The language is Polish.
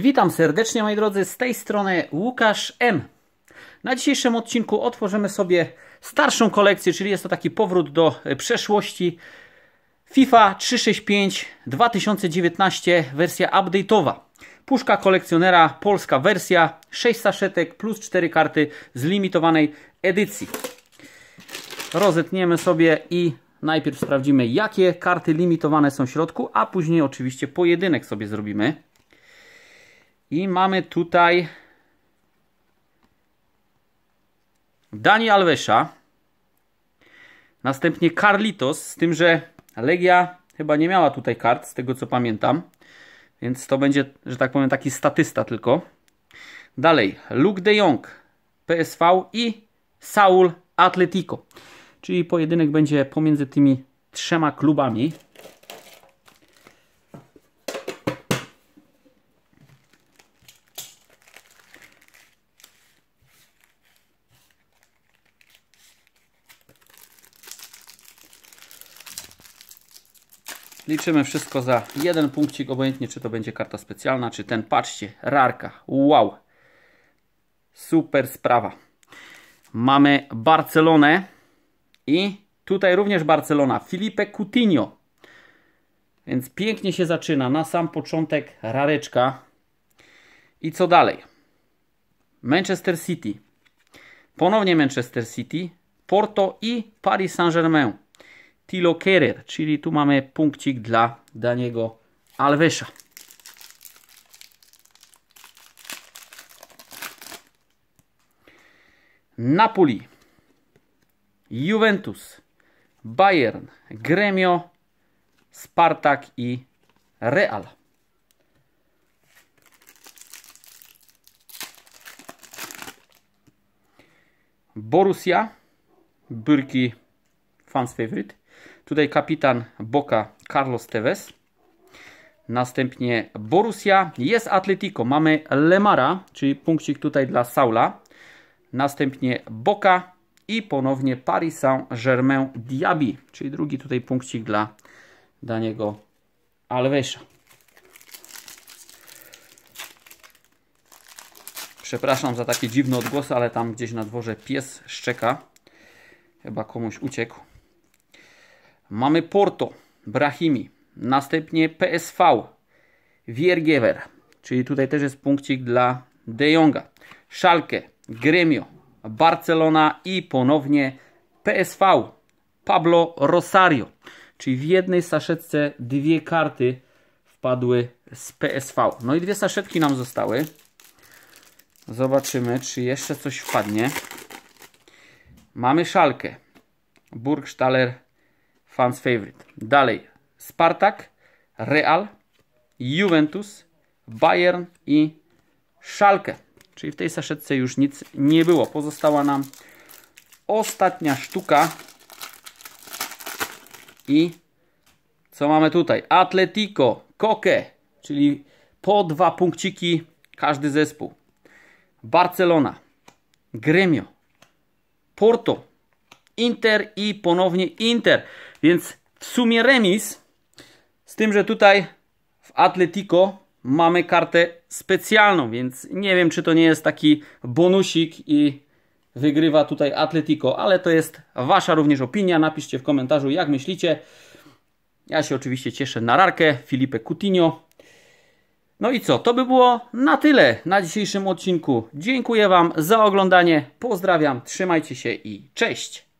Witam serdecznie moi drodzy, z tej strony Łukasz M. Na dzisiejszym odcinku otworzymy sobie starszą kolekcję, czyli jest to taki powrót do e, przeszłości FIFA 365 2019 wersja update'owa. Puszka kolekcjonera, polska wersja, 6 saszetek plus 4 karty z limitowanej edycji. Rozetniemy sobie i najpierw sprawdzimy jakie karty limitowane są w środku, a później oczywiście pojedynek sobie zrobimy. I mamy tutaj Dani Alvesa. Następnie Carlitos, z tym, że Legia chyba nie miała tutaj kart, z tego co pamiętam. Więc to będzie, że tak powiem, taki statysta tylko. Dalej, Luke de Jong, PSV i Saul Atletico. Czyli pojedynek będzie pomiędzy tymi trzema klubami. Liczymy wszystko za jeden punkcik, obojętnie czy to będzie karta specjalna, czy ten. Patrzcie, rarka. Wow. Super sprawa. Mamy Barcelonę i tutaj również Barcelona. Filipe Coutinho. Więc pięknie się zaczyna. Na sam początek rareczka. I co dalej? Manchester City. Ponownie Manchester City, Porto i Paris Saint-Germain. Tilo Kerer, czyli tu mamy punkcik dla Daniego Alvesa. Napoli, Juventus, Bayern, Gremio, Spartak i Real. Borussia, burki fans favorite. Tutaj kapitan Boca Carlos Tevez. Następnie Borussia. Jest Atletico. Mamy Lemara, czyli punkcik tutaj dla Saula. Następnie Boca i ponownie Paris Saint-Germain Diaby, czyli drugi tutaj punkcik dla Daniego Alvesa. Przepraszam za takie dziwne odgłosy, ale tam gdzieś na dworze pies szczeka. Chyba komuś uciekł. Mamy Porto, Brahimi, następnie PSV, Wiergewer, czyli tutaj też jest punkcik dla De Jonga, Schalke, Gremio, Barcelona i ponownie PSV, Pablo Rosario. Czyli w jednej saszetce dwie karty wpadły z PSV. No i dwie saszetki nam zostały. Zobaczymy, czy jeszcze coś wpadnie. Mamy Szalkę, Burgstaller Fans favorite. Dalej. Spartak, Real, Juventus, Bayern i Szalkę. Czyli w tej saszetce już nic nie było. Pozostała nam ostatnia sztuka. I co mamy tutaj? Atletico, Koke, czyli po dwa punkciki każdy zespół. Barcelona, Gremio, Porto, Inter i ponownie Inter. Więc w sumie remis, z tym, że tutaj w Atletico mamy kartę specjalną, więc nie wiem, czy to nie jest taki bonusik i wygrywa tutaj Atletico, ale to jest Wasza również opinia. Napiszcie w komentarzu, jak myślicie. Ja się oczywiście cieszę na rarkę, Filipe Coutinho. No i co, to by było na tyle na dzisiejszym odcinku. Dziękuję Wam za oglądanie, pozdrawiam, trzymajcie się i cześć!